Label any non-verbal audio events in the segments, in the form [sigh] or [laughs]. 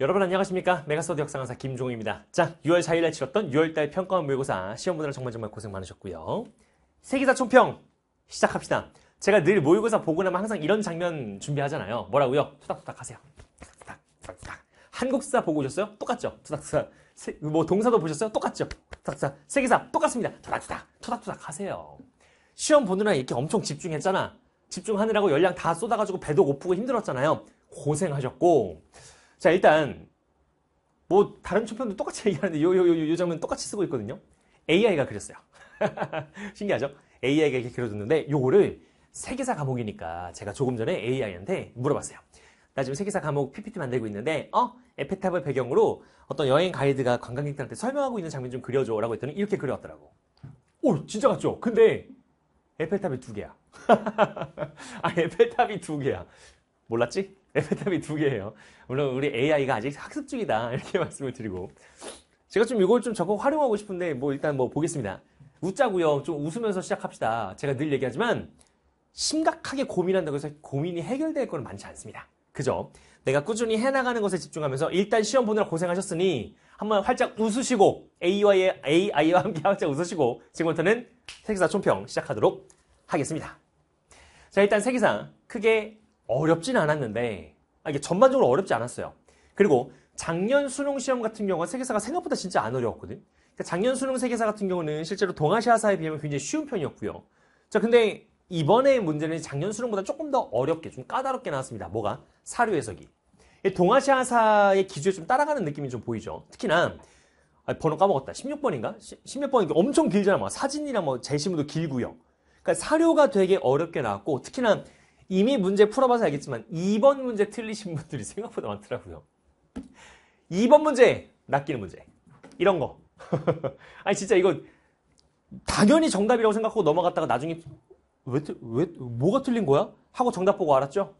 여러분 안녕하십니까 메가스터디 역사강사 김종입니다 자 6월 4일에 치렀던 6월달 평가 모의고사 시험 보느 정말 정말 고생 많으셨고요 세기사 총평 시작합시다 제가 늘 모의고사 보고 나면 항상 이런 장면 준비하잖아요 뭐라고요? 투닥투닥 하세요 투닥 투닥 투닥 한국사 보고 오셨어요? 똑같죠? 투닥투닥 세, 뭐 동사도 보셨어요? 똑같죠? 투닥투닥 세기사 똑같습니다 투닥투닥 투닥투닥 하세요 시험 보느라 이렇게 엄청 집중했잖아 집중하느라고 열량 다 쏟아가지고 배도 고프고 힘들었잖아요 고생하셨고 자, 일단 뭐 다른 초편도 똑같이 [laughs] 얘기하는데 요 요 요요 장면 똑같이 쓰고 있거든요. AI가 그렸어요. [laughs] 신기하죠? AI가 이렇게 그려줬는데 요거를 세계사 과목이니까 제가 조금 전에 AI한테 물어봤어요. 나 지금 세계사 과목 PPT 만들고 있는데 어? 에펠탑을 배경으로 어떤 여행 가이드가 관광객들한테 설명하고 있는 장면 좀 그려줘 라고 했더니 이렇게 그려왔더라고. 오 진짜 같죠? 근데 에펠탑이 두 개야. [laughs] 아 에펠탑이 두 개야. 몰랐지? [laughs] 에페탑이 두 개예요. 물론 우리 AI가 아직 학습 중이다 [laughs] 이렇게 말씀을 드리고 제가 좀 이걸 좀 적극 활용하고 싶은데 뭐 일단 뭐 보겠습니다. 웃자고요. 좀 웃으면서 시작합시다. 제가 늘 얘기하지만 심각하게 고민한다고 해서 고민이 해결될 건 많지 않습니다. 그죠? 내가 꾸준히 해나가는 것에 집중하면서 일단 시험 보느라 고생하셨으니 한번 활짝 웃으시고 AI와, AI와 함께 활짝 웃으시고 지금부터는 세계사 총평 시작하도록 하겠습니다. 자 일단 세계사 크게 어렵진 않았는데 아, 이게 전반적으로 어렵지 않았어요. 그리고 작년 수능 시험 같은 경우는 세계사가 생각보다 진짜 안 어려웠거든. 그러니까 작년 수능 세계사 같은 경우는 실제로 동아시아사에 비하면 굉장히 쉬운 편이었고요. 자, 근데 이번에 문제는 작년 수능보다 조금 더 어렵게 좀 까다롭게 나왔습니다. 뭐가? 사료 해석이. 동아시아사의 기조에 좀 따라가는 느낌이 좀 보이죠. 특히나 아, 번호 까먹었다. 16번인가? 1 6번 이렇게 엄청 길잖아. 뭐 사진이랑 뭐 제시문도 길고요. 그러니까 사료가 되게 어렵게 나왔고 특히나 이미 문제 풀어봐서 알겠지만 2번 문제 틀리신 분들이 생각보다 많더라고요. 2번 문제, 낚이는 문제. 이런 거. [laughs] 아니 진짜 이거 당연히 정답이라고 생각하고 넘어갔다가 나중에 왜, 왜, 뭐가 틀린 거야? 하고 정답 보고 알았죠?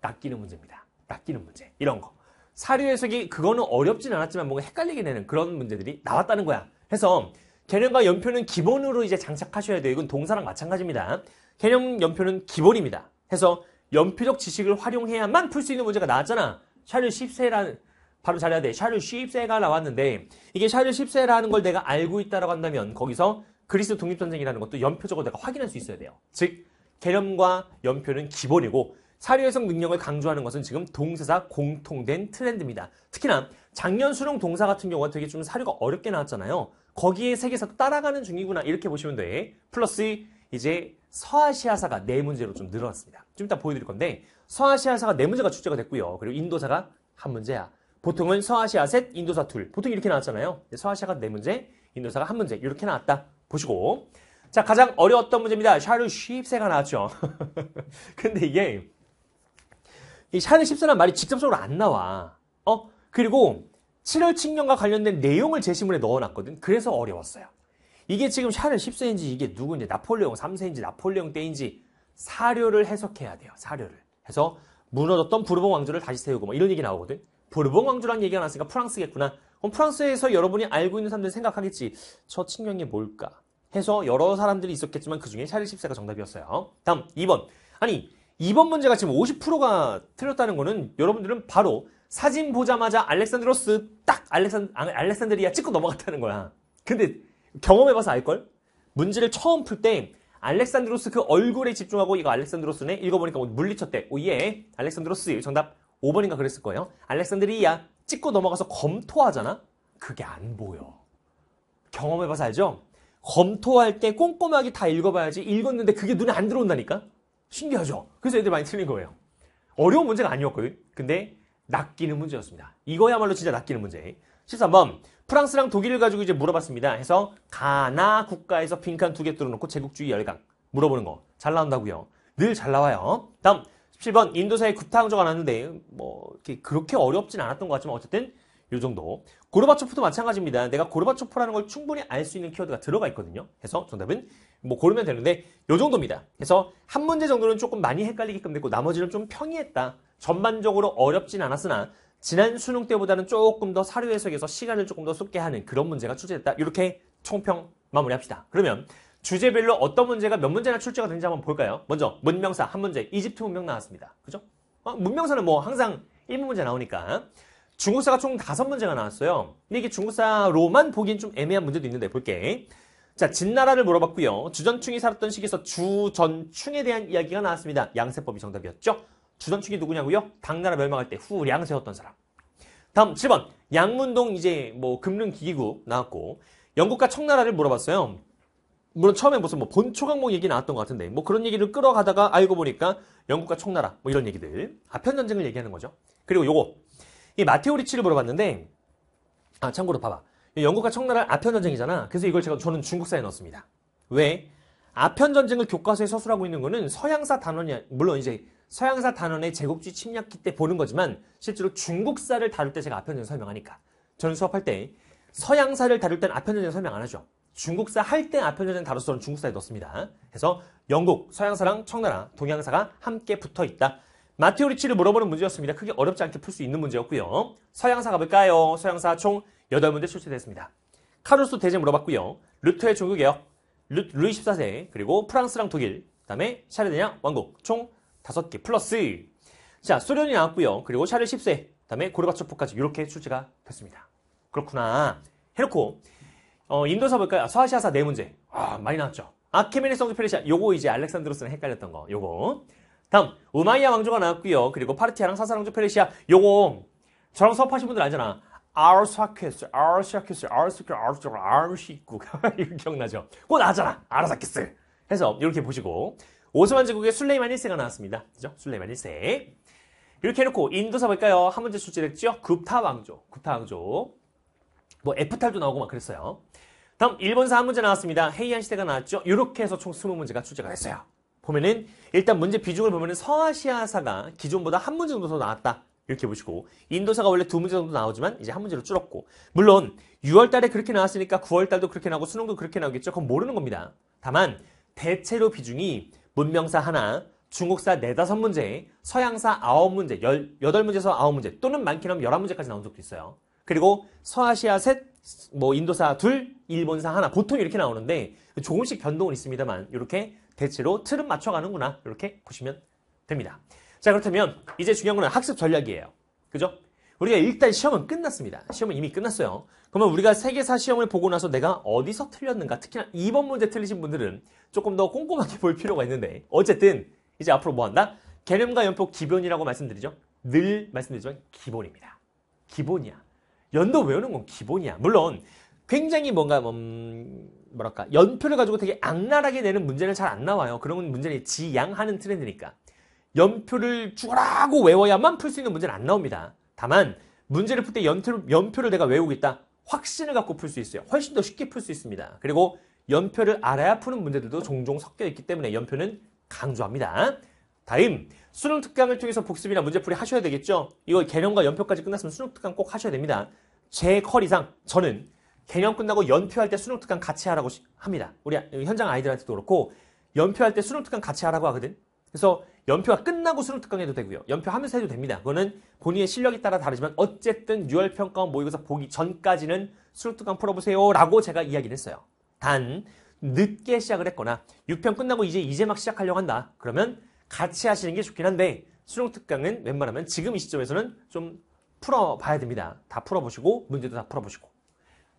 낚이는 문제입니다. 낚이는 문제. 이런 거. 사료 해석이 그거는 어렵진 않았지만 뭔가 헷갈리게 되는 그런 문제들이 나왔다는 거야. 해서 개념과 연표는 기본으로 이제 장착하셔야 돼요. 이건 동사랑 마찬가지입니다. 개념 연표는 기본입니다. 해서 연표적 지식을 활용해야만 풀 수 있는 문제가 나왔잖아. 샤를 10세라는 바로 잘해야 돼. 샤를 10세가 나왔는데 이게 샤를 10세라는 걸 내가 알고 있다라고 한다면 거기서 그리스 독립전쟁이라는 것도 연표적으로 내가 확인할 수 있어야 돼요. 즉 개념과 연표는 기본이고 사료해석 능력을 강조하는 것은 지금 동사사 공통된 트렌드입니다. 특히나 작년 수능 동사 같은 경우가 되게 좀 사료가 어렵게 나왔잖아요. 거기에 세계사서 따라가는 중이구나 이렇게 보시면 돼. 플러스 이제 서아시아사가 네 문제로 좀 늘어났습니다. 좀 이따 보여드릴 건데 서아시아사가 네 문제가 출제가 됐고요. 그리고 인도사가 한 문제야. 보통은 서아시아 셋, 인도사 둘. 보통 이렇게 나왔잖아요. 서아시아가 네 문제, 인도사가 한 문제 이렇게 나왔다. 보시고 자 가장 어려웠던 문제입니다. 샤르 10세가 나왔죠. [laughs] 근데 이게 이 샤르 10세란 말이 직접적으로 안 나와. 어 그리고 7월 측면과 관련된 내용을 제시문에 넣어놨거든. 그래서 어려웠어요. 이게 지금 샤를 10세인지 이게 누구인지 나폴레옹 3세인지 나폴레옹 때인지 사료를 해석해야 돼요. 사료를. 해서 무너졌던 부르봉 왕조를 다시 세우고 뭐 이런 얘기 나오거든. 부르봉 왕조란 얘기가 나왔으니까 프랑스겠구나. 그럼 프랑스에서 여러분이 알고 있는 사람들 생각하겠지. 저 친경이 뭘까? 해서 여러 사람들이 있었겠지만 그 중에 샤를 10세가 정답이었어요. 다음 2번. 아니 2번 문제가 지금 50%가 틀렸다는 거는 여러분들은 바로 사진 보자마자 알렉산드로스 딱 알렉산, 아, 알렉산드리아 찍고 넘어갔다는 거야. 근데 경험해봐서 알걸? 문제를 처음 풀 때 알렉산드로스 그 얼굴에 집중하고 이거 알렉산드로스네 읽어보니까 뭐 물리쳤대. 오예. 알렉산드로스 정답 5번인가 그랬을 거예요. 알렉산드리야 찍고 넘어가서 검토하잖아. 그게 안 보여. 경험해봐서 알죠? 검토할 때 꼼꼼하게 다 읽어봐야지 읽었는데 그게 눈에 안 들어온다니까? 신기하죠? 그래서 애들 많이 틀린 거예요. 어려운 문제가 아니었거든. 근데 낚이는 문제였습니다. 이거야말로 진짜 낚이는 문제. 13번. 프랑스랑 독일을 가지고 이제 물어봤습니다. 해서 가나 국가에서 빈칸 두 개 뚫어놓고 제국주의 열강 물어보는 거 잘 나온다고요. 늘 잘 나와요. 다음 17번 인도사의 구타항저가 나왔는데 뭐 그렇게 어렵진 않았던 것 같지만 어쨌든 요 정도. 고르바초프도 마찬가지입니다. 내가 고르바초프라는 걸 충분히 알 수 있는 키워드가 들어가 있거든요. 해서 정답은 뭐 고르면 되는데 요 정도입니다. 그래서 한 문제 정도는 조금 많이 헷갈리게끔 됐고 나머지는 좀 평이했다. 전반적으로 어렵진 않았으나 지난 수능 때보다는 조금 더 사료 해석에서 시간을 조금 더 쏟게 하는 그런 문제가 출제됐다. 이렇게 총평 마무리합시다. 그러면 주제별로 어떤 문제가 몇 문제나 출제가 되는지 한번 볼까요? 먼저 문명사 한 문제, 이집트 문명 나왔습니다. 그죠? 어, 문명사는 뭐 항상 1분 문제 나오니까 중국사가 총 5문제가 나왔어요. 근데 이게 중국사로만 보기엔 좀 애매한 문제도 있는데 볼게. 자, 진나라를 물어봤고요. 주전충이 살았던 시기에서 주전충에 대한 이야기가 나왔습니다. 양세법이 정답이었죠. 주전축이 누구냐고요? 당나라 멸망할 때 후량 세웠던 사람. 다음 7번 양문동 이제 뭐 금릉기기구 나왔고 영국과 청나라를 물어봤어요. 물론 처음에 무슨 뭐 본초강목 얘기 나왔던 것 같은데 뭐 그런 얘기를 끌어가다가 알고 보니까 영국과 청나라 뭐 이런 얘기들 아편 전쟁을 얘기하는 거죠. 그리고 요거 이 마테오 리치를 물어봤는데 아 참고로 봐봐 영국과 청나라 아편 전쟁이잖아. 그래서 이걸 제가 저는 중국사에 넣었습니다. 왜? 아편 전쟁을 교과서에 서술하고 있는 거는 서양사 단원이 물론 이제 서양사 단원의 제국주의 침략기 때 보는 거지만 실제로 중국사를 다룰 때 제가 아편전 설명하니까 저는 수업할 때 서양사를 다룰 땐 아편전쟁 설명 안 하죠. 중국사 할때 아편전쟁 다뤘어는 중국사에 넣습니다. 그래서 영국, 서양사랑 청나라, 동양사가 함께 붙어 있다. 마테오 리치를 물어보는 문제였습니다. 크게 어렵지 않게 풀 수 있는 문제였고요. 서양사 가볼까요? 서양사 총 8문제 출제됐습니다. 카루스 대제 물어봤고요. 루트의 종교개혁, 루, 루이 14세, 그리고 프랑스랑 독일, 그 다음에 샤르데냐 왕국 총 다섯 개 플러스 자 소련이 나왔고요. 그리고 샤르 10세 그다음에 고르바초프까지 이렇게 출제가 됐습니다. 그렇구나 해놓고 어, 인도서 볼까요? 서아시아사 네 문제 아 많이 나왔죠. 아케메네 성주 페르시아 요거 이제 알렉산드로스랑 헷갈렸던 거 요거 다음 우마이야 왕조가 나왔고요. 그리고 파르티아랑 사사왕조 페르시아 요거 저랑 수업하신 분들 알잖아. 아르사케스, 아르사케스, 아르사케, 아르사케, 아르시쿠 이거 기억나죠? 곧 나잖아. 아르사케스. 해서 이렇게 보시고 오스만 제국의 술레이만 1세가 나왔습니다. 그죠? 술레이만 1세. 이렇게 해놓고 인도사 볼까요? 한 문제 출제됐죠 굽타 왕조. 굽타 왕조. 뭐 에프탈도 나오고 막 그랬어요. 다음 일본사 한 문제 나왔습니다. 헤이안 시대가 나왔죠? 이렇게 해서 총 20문제가 출제가 됐어요. 보면은 일단 문제 비중을 보면은 서아시아사가 기존보다 한 문제 정도 더 나왔다. 이렇게 보시고 인도사가 원래 두 문제 정도 나오지만 이제 한 문제로 줄었고 물론 6월달에 그렇게 나왔으니까 9월달도 그렇게 나오고 수능도 그렇게 나오겠죠. 그건 모르는 겁니다. 다만 대체로 비중이 문명사 하나, 중국사 네다섯 문제, 서양사 아홉 문제, 여덟 문제에서 아홉 문제, 또는 많게 는 열한 문제까지 나온 적도 있어요. 그리고 서아시아 셋, 뭐 인도사 둘, 일본사 하나, 보통 이렇게 나오는데 조금씩 변동은 있습니다만 이렇게 대체로 틀은 맞춰가는구나 이렇게 보시면 됩니다. 자 그렇다면 이제 중요한 거는 학습 전략이에요. 그죠? 우리가 일단 시험은 끝났습니다. 시험은 이미 끝났어요. 그러면 우리가 세계사 시험을 보고 나서 내가 어디서 틀렸는가 특히나 2번 문제 틀리신 분들은 조금 더 꼼꼼하게 [laughs] 볼 필요가 있는데 어쨌든 이제 앞으로 뭐 한다? 개념과 연폭 기본이라고 말씀드리죠. 늘 말씀드리지만 기본입니다. 기본이야. 연도 외우는 건 기본이야. 물론 굉장히 뭔가 음, 뭐랄까 연표를 가지고 되게 악랄하게 내는 문제는 잘 안 나와요. 그런 문제는 지양하는 트렌드니까. 연표를 죽어라고 외워야만 풀 수 있는 문제는 안 나옵니다. 다만 문제를 풀 때 연표를 내가 외우고 있다. 확신을 갖고 풀 수 있어요. 훨씬 더 쉽게 풀 수 있습니다. 그리고 연표를 알아야 푸는 문제들도 종종 섞여 있기 때문에 연표는 강조합니다. 다음, 수능 특강을 통해서 복습이나 문제풀이 하셔야 되겠죠? 이거 개념과 연표까지 끝났으면 수능 특강 꼭 하셔야 됩니다. 제 커리상 저는 개념 끝나고 연표할 때 수능 특강 같이 하라고 합니다. 우리 아, 현장 아이들한테도 그렇고 연표할 때 수능 특강 같이 하라고 하거든. 그래서 연표가 끝나고 수능 특강해도 되고요. 연표하면서 해도 됩니다. 그거는 본인의 실력에 따라 다르지만 어쨌든 6월 평가원 모의고사 보기 전까지는 수능 특강 풀어보세요 라고 제가 이야기를 했어요. 단 늦게 시작을 했거나 6평 끝나고 이제 이제 막 시작하려고 한다. 그러면 같이 하시는 게 좋긴 한데 수능 특강은 웬만하면 지금 이 시점에서는 좀 풀어봐야 됩니다. 다 풀어보시고 문제도 다 풀어보시고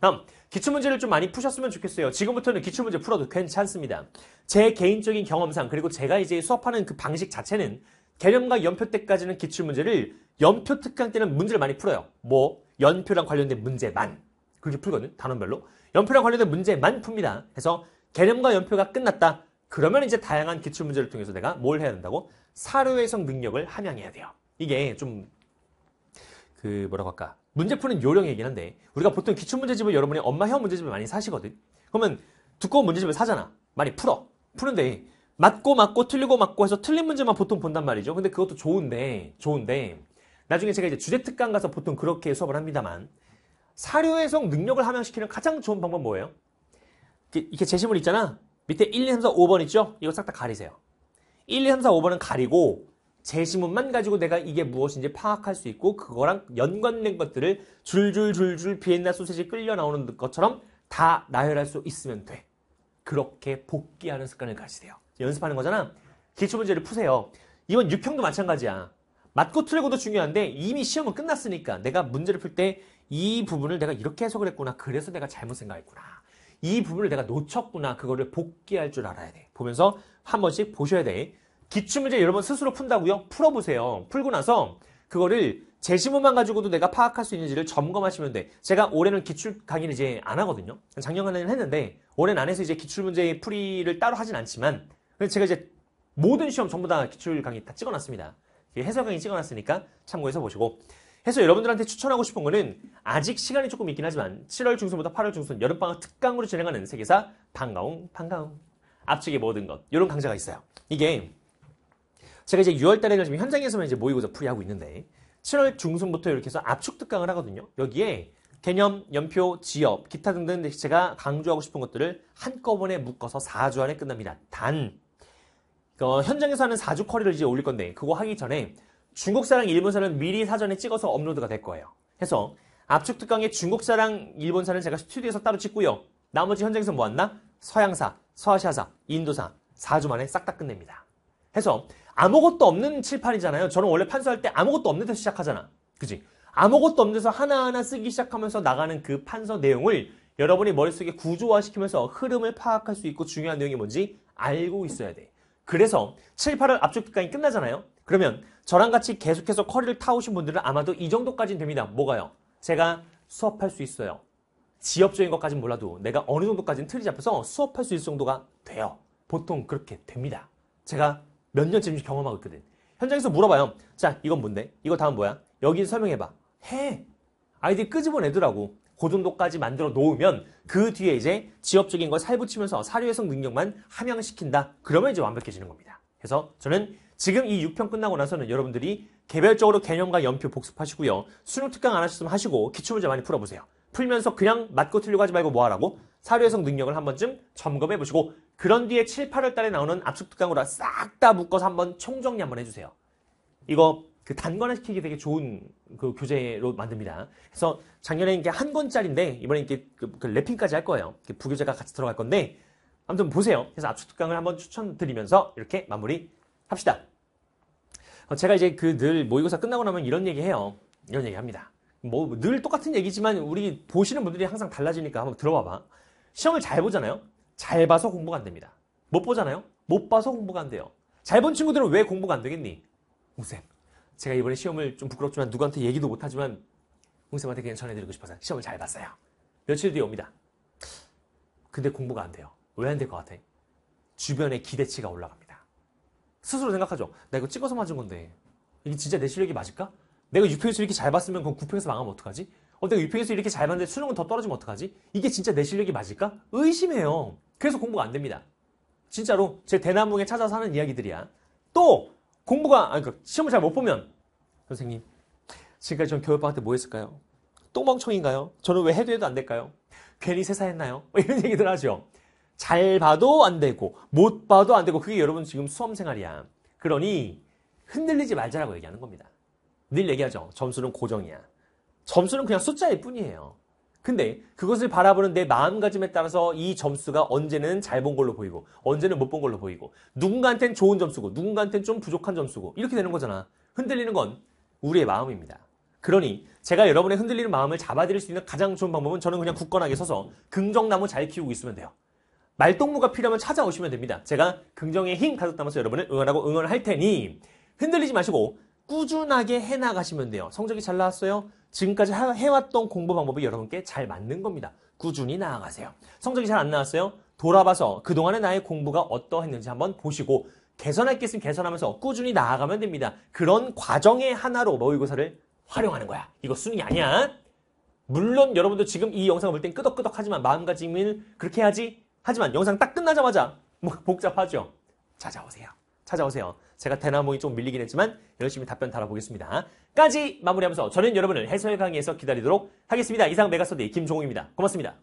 다음 기출문제를 좀 많이 푸셨으면 좋겠어요. 지금부터는 기출문제 풀어도 괜찮습니다. 제 개인적인 경험상 그리고 제가 이제 수업하는 그 방식 자체는 개념과 연표 때까지는 기출문제를 연표 특강 때는 문제를 많이 풀어요. 뭐 연표랑 관련된 문제만 그렇게 풀거든 요 단원별로 연표랑 관련된 문제만 풉니다. 그래서 개념과 연표가 끝났다. 그러면 이제 다양한 기출문제를 통해서 내가 뭘 해야 된다고? 사료해석 능력을 함양해야 돼요. 이게 좀 그 뭐라고 할까? 문제 푸는 요령이긴 한데 우리가 보통 기출문제집을 여러분이 엄마 형 문제집을 많이 사시거든 그러면 두꺼운 문제집을 사잖아 많이 풀어 푸는데 맞고 맞고 틀리고 맞고 해서 틀린 문제만 보통 본단 말이죠 근데 그것도 좋은데 좋은데 나중에 제가 이제 주제특강 가서 보통 그렇게 수업을 합니다만 사료 해석 능력을 함양시키는 가장 좋은 방법 뭐예요? 이렇게 제시물 있잖아 밑에 1, 2, 3, 4, 5번 있죠? 이거 싹 다 가리세요 1, 2, 3, 4, 5번은 가리고 제시문만 가지고 내가 이게 무엇인지 파악할 수 있고 그거랑 연관된 것들을 줄줄줄줄 비엔나 소세지 끌려 나오는 것처럼 다 나열할 수 있으면 돼. 그렇게 복귀하는 습관을 가지세요. 연습하는 거잖아. 기초 문제를 푸세요. 이번 6형도 마찬가지야. 맞고 틀리고도 중요한데 이미 시험은 끝났으니까 내가 문제를 풀 때 이 부분을 내가 이렇게 해석을 했구나. 그래서 내가 잘못 생각했구나. 이 부분을 내가 놓쳤구나. 그거를 복귀할 줄 알아야 돼. 보면서 한 번씩 보셔야 돼. 기출문제 여러분 스스로 푼다고요? 풀어보세요. 풀고 나서 그거를 제시문만 가지고도 내가 파악할 수 있는지를 점검하시면 돼. 제가 올해는 기출 강의는 이제 안 하거든요. 작년에는 했는데 올해는 안 해서 이제 기출문제의 풀이를 따로 하진 않지만 제가 이제 모든 시험 전부 다 기출 강의 다 찍어놨습니다. 해설 강의 찍어놨으니까 참고해서 보시고 해서 여러분들한테 추천하고 싶은 거는 아직 시간이 조금 있긴 하지만 7월 중순부터 8월 중순 여름방학 특강으로 진행하는 세계사 반가웅반가웅 앞쪽에 모든 것 이런 강좌가 있어요. 이게 제가 이제 6월 달에 지금 현장에서만 이제 모의고사 풀이하고 있는데 7월 중순부터 이렇게 해서 압축 특강을 하거든요. 여기에 개념, 연표, 지역, 기타 등등 제가 강조하고 싶은 것들을 한꺼번에 묶어서 4주 안에 끝납니다. 단, 어, 현장에서 하는 4주 커리를 이제 올릴 건데 그거 하기 전에 중국사랑 일본사는 미리 사전에 찍어서 업로드가 될 거예요. 해서 압축 특강의 중국사랑 일본사는 제가 스튜디오에서 따로 찍고요. 나머지 현장에서 뭐 왔나? 서양사, 서아시아사, 인도사 4주 만에 싹 다 끝냅니다. 해서 아무것도 없는 칠판이잖아요. 저는 원래 판서할 때 아무것도 없는 데서 시작하잖아. 그지? 아무것도 없는 데서 하나하나 쓰기 시작하면서 나가는 그 판서 내용을 여러분이 머릿속에 구조화시키면서 흐름을 파악할 수 있고 중요한 내용이 뭔지 알고 있어야 돼. 그래서 7, 8월 압축 끝까지 끝나잖아요. 그러면 저랑 같이 계속해서 커리를 타오신 분들은 아마도 이 정도까지는 됩니다. 뭐가요? 제가 수업할 수 있어요. 지역적인 것까진 몰라도 내가 어느 정도까지는 틀이 잡혀서 수업할 수 있을 정도가 돼요. 보통 그렇게 됩니다. 제가 몇 년쯤 경험하고 있거든. 현장에서 물어봐요. 자, 이건 뭔데? 이거 다음 뭐야? 여기 설명해봐. 해. 아이디 끄집어내더라고. 그 정도까지 만들어 놓으면 그 뒤에 이제 지엽적인 걸 살붙이면서 사료 해성 능력만 함양시킨다. 그러면 이제 완벽해지는 겁니다. 그래서 저는 지금 이 6편 끝나고 나서는 여러분들이 개별적으로 개념과 연표 복습하시고요. 수능 특강 안 하셨으면 하시고 기출문제 많이 풀어보세요. 풀면서 그냥 맞고 틀리고 하지 말고 뭐하라고? 사료해석 능력을 한 번쯤 점검해 보시고 그런 뒤에 7, 8월 달에 나오는 압축 특강으로 싹 다 묶어서 한 번 총정리 한 번 해주세요. 이거 그 단관화시키기 되게 좋은 그 교재로 만듭니다. 그래서 작년에 이게 한 권짜리인데 이번에 이게 그, 그 랩핑까지 할 거예요. 부교재가 같이 들어갈 건데 아무튼 보세요. 그래서 압축 특강을 한 번 추천드리면서 이렇게 마무리 합시다. 어, 제가 이제 그 늘 모의고사 끝나고 나면 이런 얘기 해요. 이런 얘기 합니다. 뭐 늘 똑같은 얘기지만 우리 보시는 분들이 항상 달라지니까 한 번 들어봐봐. 시험을 잘 보잖아요. 잘 봐서 공부가 안 됩니다. 못 보잖아요. 못 봐서 공부가 안 돼요. 잘 본 친구들은 왜 공부가 안 되겠니? 웅쌤, 제가 이번에 시험을 좀 부끄럽지만 누구한테 얘기도 못하지만 웅쌤한테 그냥 전해드리고 싶어서 시험을 잘 봤어요. 며칠 뒤에 옵니다. 근데 공부가 안 돼요. 왜 안 될 것 같아? 주변의 기대치가 올라갑니다. 스스로 생각하죠. 내가 이거 찍어서 맞은 건데 이게 진짜 내 실력이 맞을까? 내가 6평에서 이렇게 잘 봤으면 그건 9평에서 망하면 어떡하지? 어때 유평에서 이렇게 잘 봤는데 수능은 더 떨어지면 어떡하지? 이게 진짜 내 실력이 맞을까? 의심해요. 그래서 공부가 안 됩니다. 진짜로 제 대나무에 찾아서 하는 이야기들이야. 또 공부가 아니 그 시험을 잘 못 보면 선생님 지금까지 전 겨울방학 때 뭐 했을까요? 똥멍청인가요? 저는 왜 해도 해도 안 될까요? 괜히 세사했나요? 뭐 이런 얘기들 하죠. 잘 봐도 안 되고 못 봐도 안 되고 그게 여러분 지금 수험생활이야. 그러니 흔들리지 말자라고 얘기하는 겁니다. 늘 얘기하죠. 점수는 고정이야. 점수는 그냥 숫자일 뿐이에요. 근데 그것을 바라보는 내 마음가짐에 따라서 이 점수가 언제는 잘 본 걸로 보이고 언제는 못 본 걸로 보이고 누군가한텐 좋은 점수고 누군가한텐 좀 부족한 점수고 이렇게 되는 거잖아. 흔들리는 건 우리의 마음입니다. 그러니 제가 여러분의 흔들리는 마음을 잡아드릴 수 있는 가장 좋은 방법은 저는 그냥 굳건하게 서서 긍정나무 잘 키우고 있으면 돼요. 말동무가 필요하면 찾아오시면 됩니다. 제가 긍정의 힘 가득 담아서 여러분을 응원하고 응원할 테니 흔들리지 마시고 꾸준하게 해나가시면 돼요. 성적이 잘 나왔어요? 지금까지 해왔던 공부 방법이 여러분께 잘 맞는 겁니다. 꾸준히 나아가세요. 성적이 잘 안 나왔어요? 돌아봐서 그동안의 나의 공부가 어떠했는지 한번 보시고 개선할 게 있으면 개선하면서 꾸준히 나아가면 됩니다. 그런 과정의 하나로 모의고사를 활용하는 거야. 이거 수능이 아니야. 물론 여러분도 지금 이 영상을 볼 땐 끄덕끄덕 하지만 마음가짐을 그렇게 해야지. 하지만 영상 딱 끝나자마자 뭐 복잡하죠. 찾아오세요. 찾아오세요. 제가 대나무이 좀 밀리긴 했지만 열심히 답변 달아보겠습니다. 까지 마무리하면서 저는 여러분을 해설 강의에서 기다리도록 하겠습니다. 이상 메가서디 김종욱입니다. 고맙습니다.